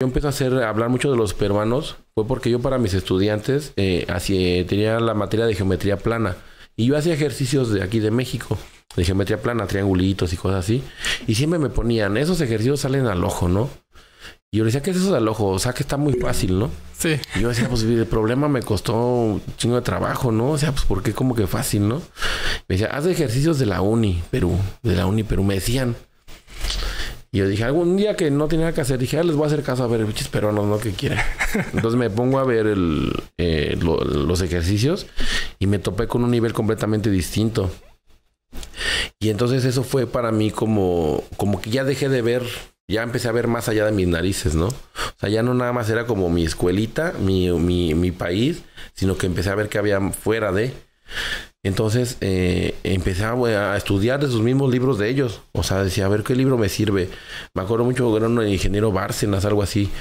yo empecé a hacer hablar mucho de los peruanos fue porque yo para mis estudiantes eh, eh, tenía la materia de geometría plana y yo hacía ejercicios de aquí de México de geometría plana, triangulitos y cosas así. Y siempre me ponían, esos ejercicios salen al ojo, ¿no? Y yo le decía, ¿qué es eso del ojo? O sea, que está muy fácil, ¿no? Sí. Y yo decía, pues el problema me costó un chingo de trabajo, ¿no? O sea, pues porque como que fácil, ¿no? Me decía, haz ejercicios de la uni, Perú, de la uni, Perú. Me decían, y yo dije, algún día que no tenía que hacer, dije, ah, les voy a hacer caso a ver, biches peruanos, no que quieren. Entonces me pongo a ver eh, los ejercicios y me topé con un nivel completamente distinto. Y entonces eso fue para mí como, como que ya dejé de ver, ya empecé a ver más allá de mis narices, ¿no? O sea, ya no nada más era como mi escuelita, mi, mi país, sino que empecé a ver que había fuera de. Entonces empezaba eh, empecé a, estudiar de sus mismos libros de ellos. O sea, decía, a ver qué libro me sirve. Me acuerdo mucho que era un ingeniero Bárcenas, algo así.